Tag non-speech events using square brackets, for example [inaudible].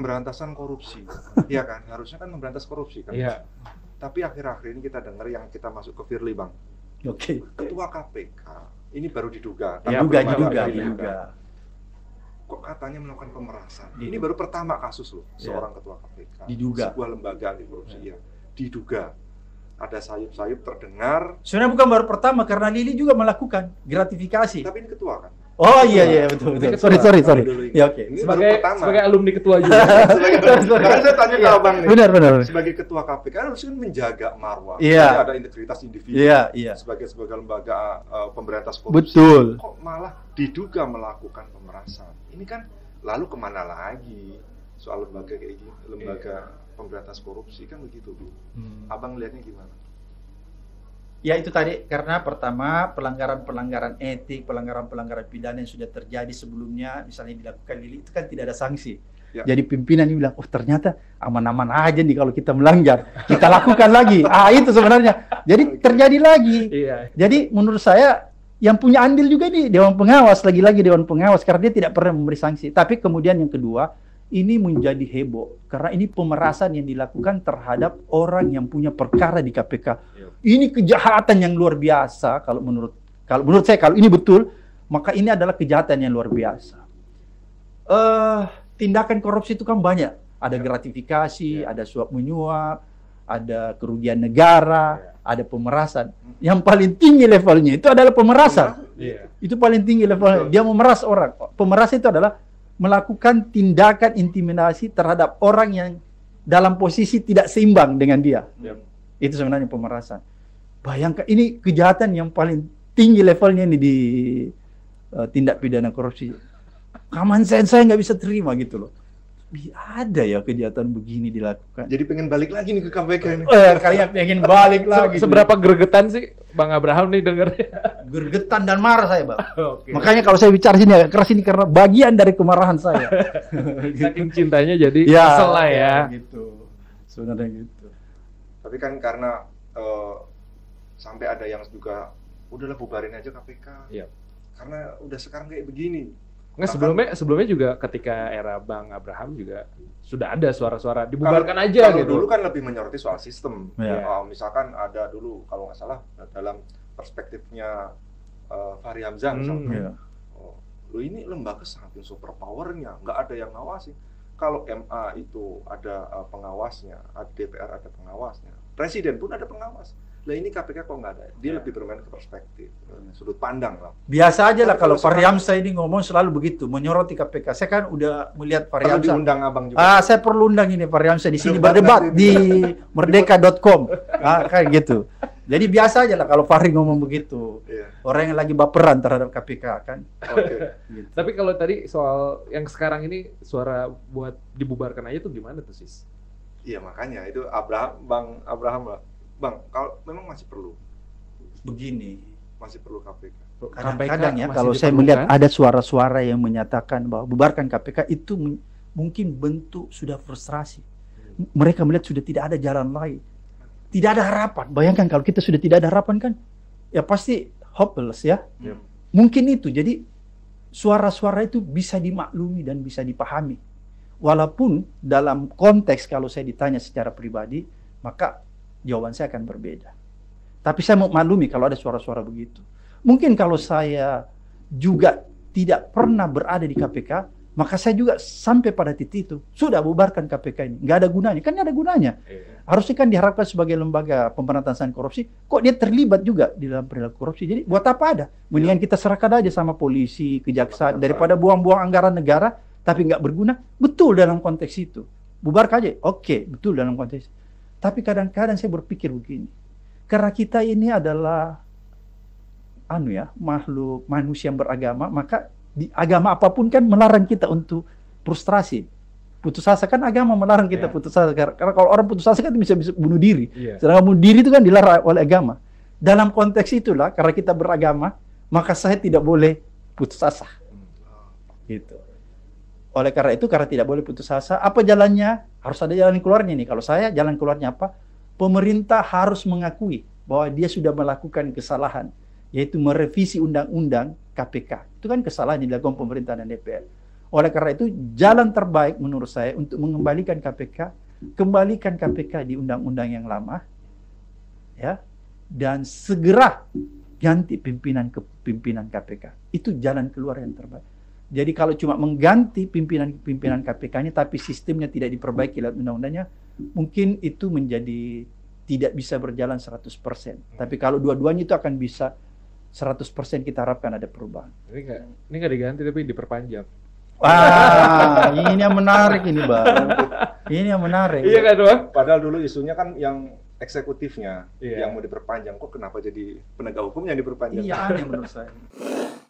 pemberantasan korupsi, [laughs] iya kan? Harusnya kan memberantas korupsi kan? Iya. Tapi akhir-akhir ini kita dengar yang kita masuk ke Firly bang. Oke. Okay. Ketua KPK ini baru diduga. Ya, diduga, diduga, diduga. Kok katanya melakukan pemerasan? Ini iya. baru pertama kasus loh ya. seorang ketua KPK. Diduga. Sebuah lembaga anti korupsi ya. ya. Diduga ada sayup-sayup terdengar. Sebenarnya bukan baru pertama karena Lili juga melakukan gratifikasi. Tapi ini ketua kan? Oh iya iya nah, betul betul. Ketua. Sorry sorry sorry. Ya oke. Okay. Sebagai pertama. sebagai alumni ketua juga. [laughs] sebagai ketua. Karena saya tanya ke iya. abang nih. Benar benar. Sebagai ketua KPK harus kan menjaga marwah. Iya. Yeah. Ada integritas individu. Iya yeah, iya. Yeah. Sebagai sebagai lembaga uh, pemberantas korupsi. Betul. Kok malah diduga melakukan pemerasan. Ini kan lalu kemana lagi soal lembaga kayak gini, lembaga yeah. pemberantas korupsi kan begitu bu. Hmm. Abang lihatnya gimana? Ya itu tadi karena pertama pelanggaran-pelanggaran etik, pelanggaran-pelanggaran pidana yang sudah terjadi sebelumnya misalnya dilakukan Lili itu kan tidak ada sanksi. Ya. Jadi pimpinan ini bilang, oh ternyata aman-aman aja nih kalau kita melanggar, kita lakukan lagi. [laughs] Ah itu sebenarnya. Jadi terjadi lagi. Iya. Jadi menurut saya yang punya andil juga nih Dewan Pengawas lagi-lagi Dewan Pengawas karena dia tidak pernah memberi sanksi. Tapi kemudian yang kedua ini menjadi heboh karena ini pemerasan yang dilakukan terhadap orang yang punya perkara di KPK. Iya. Ini kejahatan yang luar biasa kalau menurut kalau menurut saya kalau ini betul maka ini adalah kejahatan yang luar biasa. Uh, tindakan korupsi itu kan banyak, ada iya. gratifikasi, yeah. ada suap menyuap, ada kerugian negara, yeah. ada pemerasan. Yang paling tinggi levelnya itu adalah pemerasan. Yeah. Itu paling tinggi levelnya. Dia memeras orang. Pemeras itu adalah melakukan tindakan intimidasi terhadap orang yang dalam posisi tidak seimbang dengan dia. Yep. Itu sebenarnya pemerasan. Bayangkan ini kejahatan yang paling tinggi levelnya ini di uh, tindak pidana korupsi. Kaman saya nggak bisa terima gitu loh ada ya kegiatan begini dilakukan. Jadi pengen balik lagi nih ke KPK ini. Eh, kalian pengen balik lagi. Se seberapa gregetan sih Bang Abraham nih denger? gregetan dan marah saya, Bang. [laughs] okay. Makanya kalau saya bicara sini agak keras ini karena bagian dari kemarahan saya. [laughs] Saking cintanya jadi ya, salah ya. ya. Gitu. Sebenarnya gitu. Tapi kan karena uh, sampai ada yang juga udahlah bubarin aja KPK. Iya. Karena udah sekarang kayak begini Nggak, sebelumnya sebelumnya juga ketika era Bang Abraham juga sudah ada suara-suara dibubarkan kalau, aja kalau gitu. dulu kan lebih menyoroti soal sistem. Yeah. Iya. Uh, misalkan ada dulu kalau nggak salah dalam perspektifnya uh, Fahri Hamzah hmm, misalnya. yeah. Oh, lu ini lembaga sangat super powernya, nggak ada yang ngawasi Kalau MA itu ada eh, pengawasnya, ada DPR ada pengawasnya, presiden pun ada pengawas nah ini KPK kok nggak ada? Dia ya. lebih bermain ke perspektif, hmm. sudut pandang lah. Biasa aja lah kalau Pak Riamsa ini ngomong selalu begitu, menyoroti KPK. Saya kan udah melihat Pak Riamsa. diundang abang juga. Ah, saya perlu undang ini Pak Riamsa di sini berdebat di merdeka.com. ah, kayak gitu. Jadi biasa aja lah kalau Fahri ngomong begitu. Yeah. Orang yang lagi baperan terhadap KPK kan. Okay. gitu. Tapi kalau tadi soal yang sekarang ini suara buat dibubarkan aja tuh gimana tuh sis? Iya makanya itu Abraham Bang Abraham lah bang kalau memang masih perlu begini masih perlu KPK kadang-kadang ya kalau saya melihat ada suara-suara yang menyatakan bahwa bubarkan KPK itu mungkin bentuk sudah frustrasi mereka melihat sudah tidak ada jalan lain tidak ada harapan bayangkan kalau kita sudah tidak ada harapan kan ya pasti hopeless ya hmm. mungkin itu jadi suara-suara itu bisa dimaklumi dan bisa dipahami walaupun dalam konteks kalau saya ditanya secara pribadi maka jawaban saya akan berbeda. Tapi saya mau maklumi kalau ada suara-suara begitu. Mungkin kalau saya juga tidak pernah berada di KPK, maka saya juga sampai pada titik itu sudah bubarkan KPK ini nggak ada gunanya kan nggak ada gunanya iya. harusnya kan diharapkan sebagai lembaga pemberantasan korupsi kok dia terlibat juga di dalam perilaku korupsi jadi buat apa ada mendingan iya. kita serahkan aja sama polisi kejaksaan daripada buang-buang anggaran negara tapi nggak berguna betul dalam konteks itu bubarkan aja oke betul dalam konteks tapi kadang-kadang saya berpikir begini, karena kita ini adalah anu ya, makhluk manusia yang beragama, maka di agama apapun kan melarang kita untuk frustrasi. Putus asa kan agama melarang kita yeah. putus asa karena kalau orang putus asa kan bisa bisa bunuh diri. Yeah. Sedangkan bunuh diri itu kan dilarang oleh agama. Dalam konteks itulah karena kita beragama, maka saya tidak boleh putus asa. Hmm. Gitu. Oleh karena itu, karena tidak boleh putus asa, apa jalannya? Harus ada jalan keluarnya nih. Kalau saya, jalan keluarnya apa? Pemerintah harus mengakui bahwa dia sudah melakukan kesalahan, yaitu merevisi undang-undang KPK. Itu kan kesalahan yang dilakukan pemerintah dan DPR. Oleh karena itu, jalan terbaik menurut saya untuk mengembalikan KPK, kembalikan KPK di undang-undang yang lama, ya, dan segera ganti pimpinan ke pimpinan KPK. Itu jalan keluar yang terbaik. Jadi kalau cuma mengganti pimpinan-pimpinan KPK ini tapi sistemnya tidak diperbaiki lewat undang-undangnya, mungkin itu menjadi tidak bisa berjalan 100%. Hmm. Tapi kalau dua-duanya itu akan bisa 100% kita harapkan ada perubahan. Ini nggak ini gak diganti tapi diperpanjang. Wah, ini yang menarik ini, Bang. [laughs] Ini yang menarik. Iya kan, Bang? Padahal dulu isunya kan yang eksekutifnya iya. yang mau diperpanjang kok kenapa jadi penegak hukum yang diperpanjang? Iya, aneh menurut saya. [laughs]